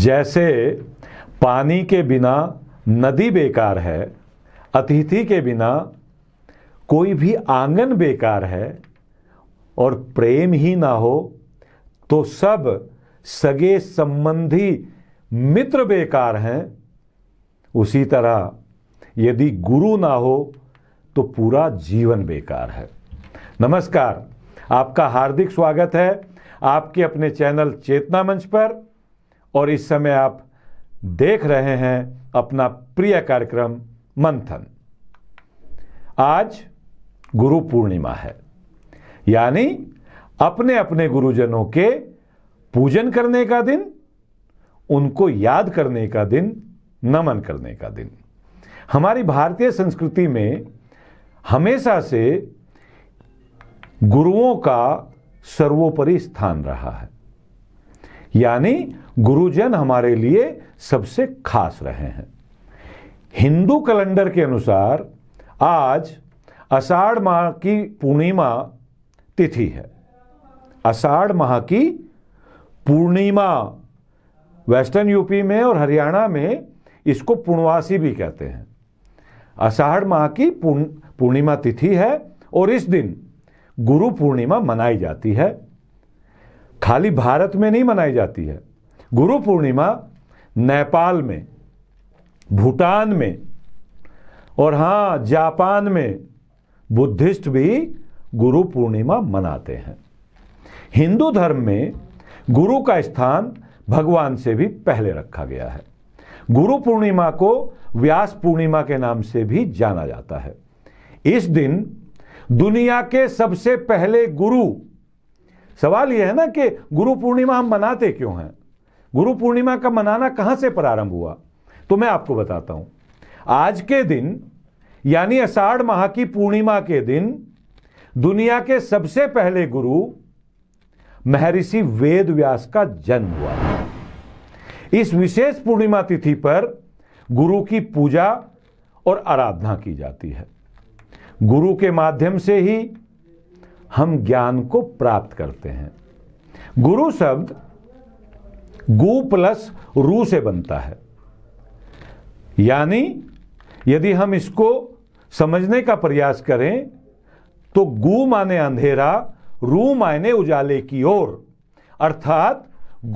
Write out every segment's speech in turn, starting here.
जैसे पानी के बिना नदी बेकार है अतिथि के बिना कोई भी आंगन बेकार है और प्रेम ही ना हो तो सब सगे संबंधी मित्र बेकार हैं उसी तरह यदि गुरु ना हो तो पूरा जीवन बेकार है नमस्कार आपका हार्दिक स्वागत है आपके अपने चैनल चेतना मंच पर और इस समय आप देख रहे हैं अपना प्रिय कार्यक्रम मंथन आज गुरु पूर्णिमा है यानी अपने अपने गुरुजनों के पूजन करने का दिन उनको याद करने का दिन नमन करने का दिन हमारी भारतीय संस्कृति में हमेशा से गुरुओं का सर्वोपरि स्थान रहा है यानी गुरुजन हमारे लिए सबसे खास रहे हैं हिंदू कैलेंडर के अनुसार आज अषाढ़ माह की पूर्णिमा तिथि है अषाढ़ माह की पूर्णिमा वेस्टर्न यूपी में और हरियाणा में इसको पूर्णवासी भी कहते हैं अषाढ़ माह की पूर्णिमा तिथि है और इस दिन गुरु पूर्णिमा मनाई जाती है खाली भारत में नहीं मनाई जाती है गुरु पूर्णिमा नेपाल में भूटान में और हाँ जापान में बुद्धिस्ट भी गुरु पूर्णिमा मनाते हैं हिंदू धर्म में गुरु का स्थान भगवान से भी पहले रखा गया है गुरु पूर्णिमा को व्यास पूर्णिमा के नाम से भी जाना जाता है इस दिन दुनिया के सबसे पहले गुरु सवाल यह है ना कि गुरु पूर्णिमा हम मनाते क्यों हैं गुरु पूर्णिमा का मनाना कहां से प्रारंभ हुआ तो मैं आपको बताता हूं आज के दिन यानी अषाढ़ माह की पूर्णिमा के दिन दुनिया के सबसे पहले गुरु महर्षि वेद व्यास का जन्म हुआ इस विशेष पूर्णिमा तिथि पर गुरु की पूजा और आराधना की जाती है गुरु के माध्यम से ही हम ज्ञान को प्राप्त करते हैं गुरु शब्द गु प्लस रू से बनता है यानी यदि हम इसको समझने का प्रयास करें तो गु माने अंधेरा रू माने उजाले की ओर अर्थात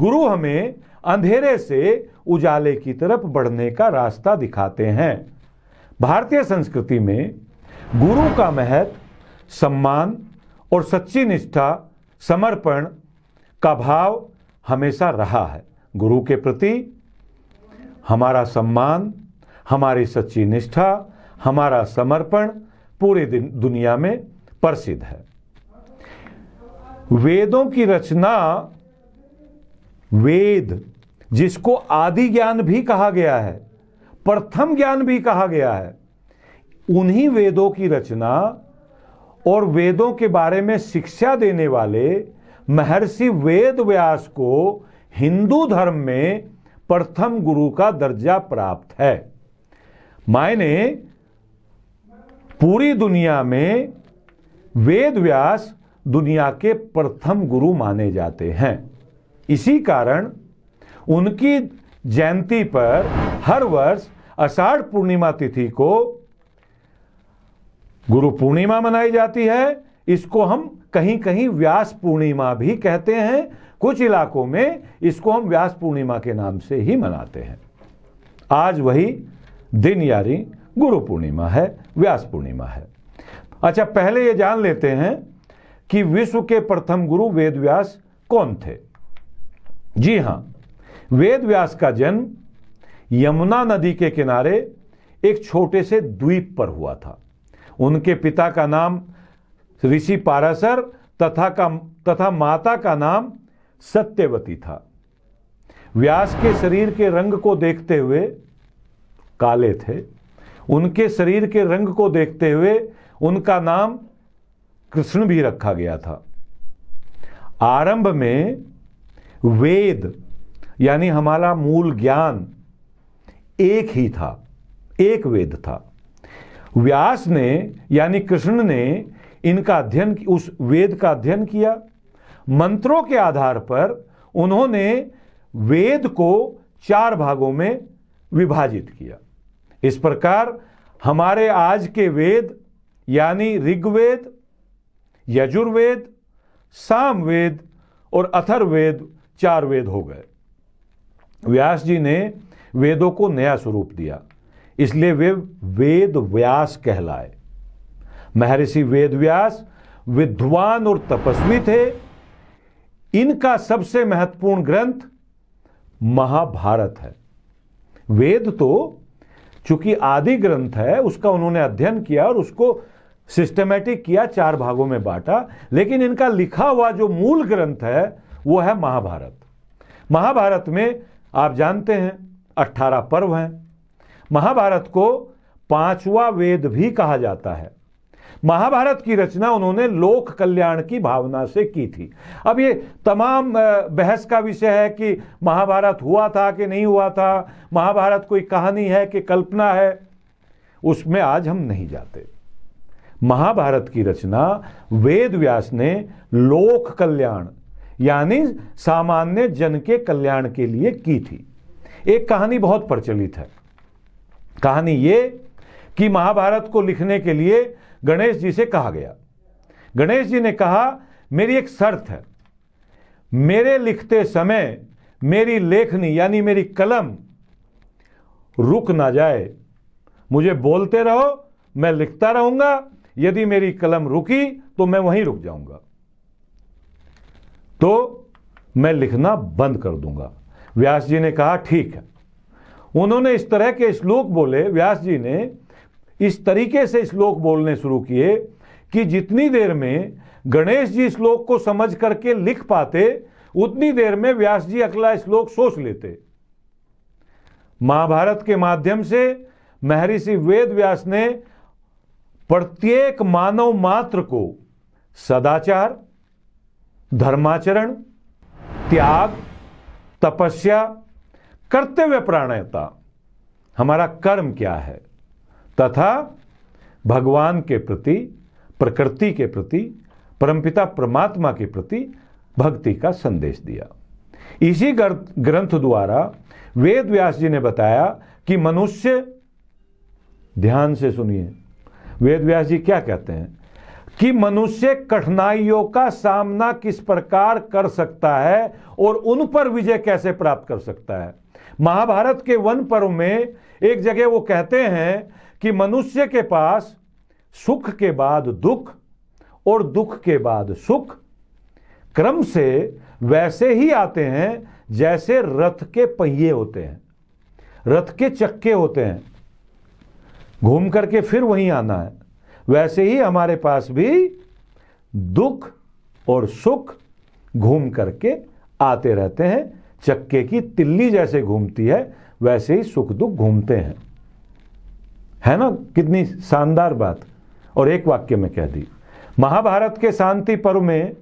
गुरु हमें अंधेरे से उजाले की तरफ बढ़ने का रास्ता दिखाते हैं भारतीय संस्कृति में गुरु का महत्व सम्मान और सच्ची निष्ठा समर्पण का भाव हमेशा रहा है गुरु के प्रति हमारा सम्मान हमारी सच्ची निष्ठा हमारा समर्पण पूरे दुनिया में प्रसिद्ध है वेदों की रचना वेद जिसको आदि ज्ञान भी कहा गया है प्रथम ज्ञान भी कहा गया है उन्हीं वेदों की रचना और वेदों के बारे में शिक्षा देने वाले महर्षि वेद व्यास को हिंदू धर्म में प्रथम गुरु का दर्जा प्राप्त है मायने पूरी दुनिया में वेद व्यास दुनिया के प्रथम गुरु माने जाते हैं इसी कारण उनकी जयंती पर हर वर्ष अषाढ़ पूर्णिमा तिथि को गुरु पूर्णिमा मनाई जाती है इसको हम कहीं कहीं व्यास पूर्णिमा भी कहते हैं कुछ इलाकों में इसको हम व्यास पूर्णिमा के नाम से ही मनाते हैं आज वही दिन यारी गुरु पूर्णिमा है व्यास पूर्णिमा है अच्छा पहले ये जान लेते हैं कि विश्व के प्रथम गुरु वेद व्यास कौन थे जी हां वेद व्यास का जन्म यमुना नदी के किनारे एक छोटे से द्वीप पर हुआ था उनके पिता का नाम ऋषि पारासर तथा का तथा माता का नाम सत्यवती था व्यास के शरीर के रंग को देखते हुए काले थे उनके शरीर के रंग को देखते हुए उनका नाम कृष्ण भी रखा गया था आरंभ में वेद यानी हमारा मूल ज्ञान एक ही था एक वेद था व्यास ने यानी कृष्ण ने इनका अध्ययन उस वेद का अध्ययन किया मंत्रों के आधार पर उन्होंने वेद को चार भागों में विभाजित किया इस प्रकार हमारे आज के वेद यानी ऋग्वेद यजुर्वेद सामवेद और अथर्वेद चार वेद हो गए व्यास जी ने वेदों को नया स्वरूप दिया इसलिए वे वेद व्यास कहलाए महर्षि वेदव्यास विद्वान और तपस्वी थे इनका सबसे महत्वपूर्ण ग्रंथ महाभारत है वेद तो चूंकि आदि ग्रंथ है उसका उन्होंने अध्ययन किया और उसको सिस्टमेटिक किया चार भागों में बांटा लेकिन इनका लिखा हुआ जो मूल ग्रंथ है वो है महाभारत महाभारत में आप जानते हैं अट्ठारह पर्व हैं महाभारत को पांचवा वेद भी कहा जाता है महाभारत की रचना उन्होंने लोक कल्याण की भावना से की थी अब ये तमाम बहस का विषय है कि महाभारत हुआ था कि नहीं हुआ था महाभारत कोई कहानी है कि कल्पना है उसमें आज हम नहीं जाते महाभारत की रचना वेद व्यास ने लोक कल्याण यानी सामान्य जन के कल्याण के लिए की थी एक कहानी बहुत प्रचलित है कहानी ये कि महाभारत को लिखने के लिए गणेश जी से कहा गया गणेश जी ने कहा मेरी एक शर्त है मेरे लिखते समय मेरी लेखनी यानी मेरी कलम रुक ना जाए मुझे बोलते रहो मैं लिखता रहूंगा यदि मेरी कलम रुकी तो मैं वहीं रुक जाऊंगा तो मैं लिखना बंद कर दूंगा व्यास जी ने कहा ठीक है उन्होंने इस तरह के श्लोक बोले व्यास जी ने इस तरीके से श्लोक बोलने शुरू किए कि जितनी देर में गणेश जी श्लोक को समझ करके लिख पाते उतनी देर में व्यास जी अगला श्लोक सोच लेते महाभारत के माध्यम से महर्षि वेद व्यास ने प्रत्येक मानव मात्र को सदाचार धर्माचरण त्याग तपस्या कर्तव्य प्राणता हमारा कर्म क्या है तथा भगवान के प्रति प्रकृति के प्रति परमपिता परमात्मा के प्रति भक्ति का संदेश दिया इसी ग्रंथ द्वारा वेद व्यास जी ने बताया कि मनुष्य ध्यान से सुनिए वेद व्यास जी क्या कहते हैं कि मनुष्य कठिनाइयों का सामना किस प्रकार कर सकता है और उन पर विजय कैसे प्राप्त कर सकता है महाभारत के वन पर्व में एक जगह वो कहते हैं कि मनुष्य के पास सुख के बाद दुख और दुख के बाद सुख क्रम से वैसे ही आते हैं जैसे रथ के पहिए होते हैं रथ के चक्के होते हैं घूम करके फिर वहीं आना है वैसे ही हमारे पास भी दुख और सुख घूम करके आते रहते हैं चक्के की तिल्ली जैसे घूमती है वैसे ही सुख दुख घूमते हैं है ना कितनी शानदार बात और एक वाक्य में कह दी महाभारत के शांति पर्व में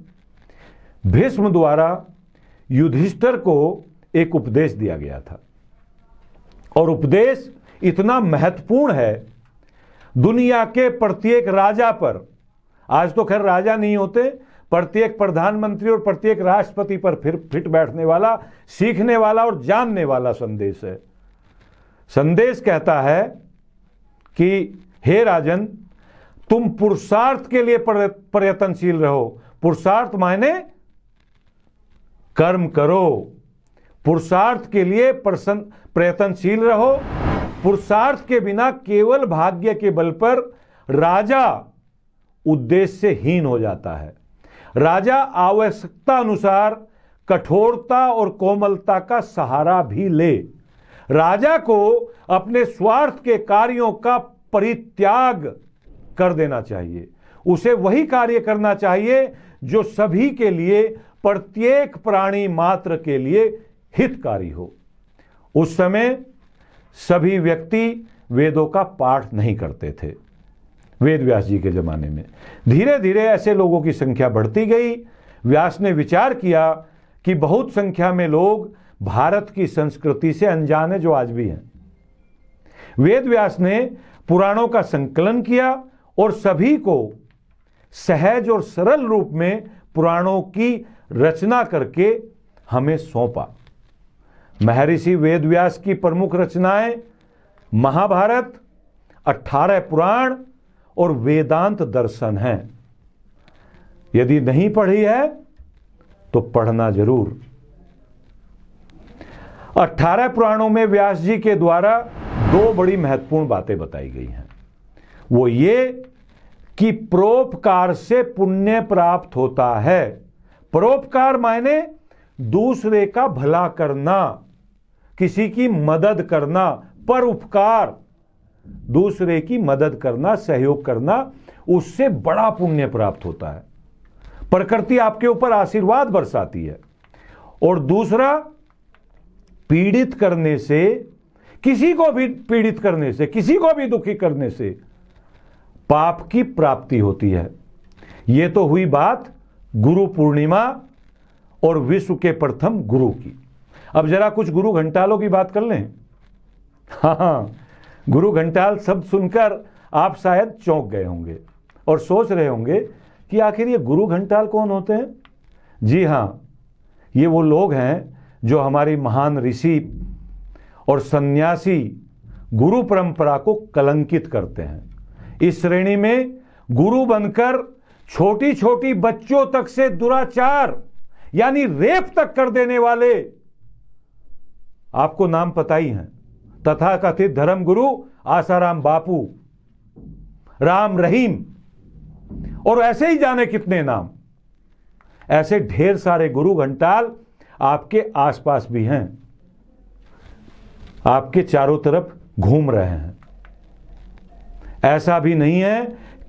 भीष्म द्वारा युधिष्ठर को एक उपदेश दिया गया था और उपदेश इतना महत्वपूर्ण है दुनिया के प्रत्येक राजा पर आज तो खैर राजा नहीं होते प्रत्येक प्रधानमंत्री और प्रत्येक राष्ट्रपति पर फिर फिट बैठने वाला सीखने वाला और जानने वाला संदेश है संदेश कहता है कि हे राजन तुम पुरुषार्थ के लिए प्रयत्नशील रहो पुरुषार्थ मायने कर्म करो पुरुषार्थ के लिए प्रयत्नशील रहो पुरुषार्थ के बिना केवल भाग्य के बल पर राजा उद्देश्य से हीन हो जाता है राजा आवश्यकता अनुसार कठोरता और कोमलता का सहारा भी ले राजा को अपने स्वार्थ के कार्यों का परित्याग कर देना चाहिए उसे वही कार्य करना चाहिए जो सभी के लिए प्रत्येक प्राणी मात्र के लिए हितकारी हो उस समय सभी व्यक्ति वेदों का पाठ नहीं करते थे वेद व्यास जी के ज़माने में धीरे धीरे ऐसे लोगों की संख्या बढ़ती गई व्यास ने विचार किया कि बहुत संख्या में लोग भारत की संस्कृति से अनजान है जो आज भी हैं वेद व्यास ने पुराणों का संकलन किया और सभी को सहज और सरल रूप में पुराणों की रचना करके हमें सौंपा महर्षि वेदव्यास की प्रमुख रचनाएं महाभारत 18 पुराण और वेदांत दर्शन हैं यदि नहीं पढ़ी है तो पढ़ना जरूर अट्ठारह पुराणों में व्यास जी के द्वारा दो बड़ी महत्वपूर्ण बातें बताई गई हैं वो ये कि परोपकार से पुण्य प्राप्त होता है परोपकार मायने दूसरे का भला करना किसी की मदद करना पर उपकार दूसरे की मदद करना सहयोग करना उससे बड़ा पुण्य प्राप्त होता है प्रकृति आपके ऊपर आशीर्वाद बरसाती है और दूसरा पीड़ित करने से किसी को भी पीड़ित करने से किसी को भी दुखी करने से पाप की प्राप्ति होती है यह तो हुई बात गुरु पूर्णिमा और विश्व के प्रथम गुरु की अब जरा कुछ गुरु घंटालों की बात कर लें हाँ हाँ गुरु घंटाल शब्द सुनकर आप शायद चौंक गए होंगे और सोच रहे होंगे कि आखिर ये गुरु घंटाल कौन होते हैं जी हाँ ये वो लोग हैं जो हमारी महान ऋषि और सन्यासी गुरु परंपरा को कलंकित करते हैं इस श्रेणी में गुरु बनकर छोटी छोटी बच्चों तक से दुराचार यानी रेप तक कर देने वाले आपको नाम पता ही है तथा कथित धर्म गुरु आसाराम बापू राम रहीम और ऐसे ही जाने कितने नाम ऐसे ढेर सारे गुरु घंटाल आपके आसपास भी हैं आपके चारों तरफ घूम रहे हैं ऐसा भी नहीं है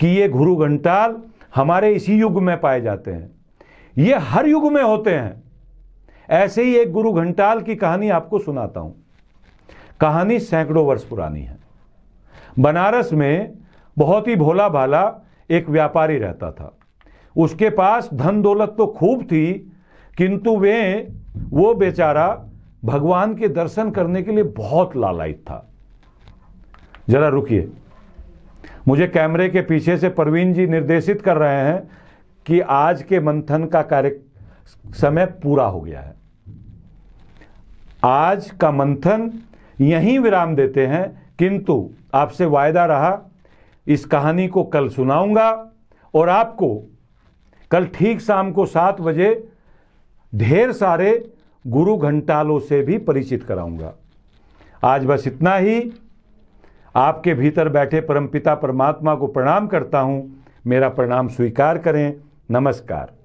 कि ये गुरु घंटाल हमारे इसी युग में पाए जाते हैं ये हर युग में होते हैं ऐसे ही एक गुरु घंटाल की कहानी आपको सुनाता हूं कहानी सैकड़ों वर्ष पुरानी है बनारस में बहुत ही भोला भाला एक व्यापारी रहता था उसके पास धन दौलत तो खूब थी किंतु वे वो बेचारा भगवान के दर्शन करने के लिए बहुत लालायित था जरा रुकिए मुझे कैमरे के पीछे से प्रवीण जी निर्देशित कर रहे हैं कि आज के मंथन का कार्य समय पूरा हो गया है आज का मंथन यहीं विराम देते हैं किंतु आपसे वायदा रहा इस कहानी को कल सुनाऊंगा और आपको कल ठीक शाम को सात बजे ढेर सारे गुरु घंटालों से भी परिचित कराऊंगा आज बस इतना ही आपके भीतर बैठे परमपिता परमात्मा को प्रणाम करता हूं मेरा प्रणाम स्वीकार करें नमस्कार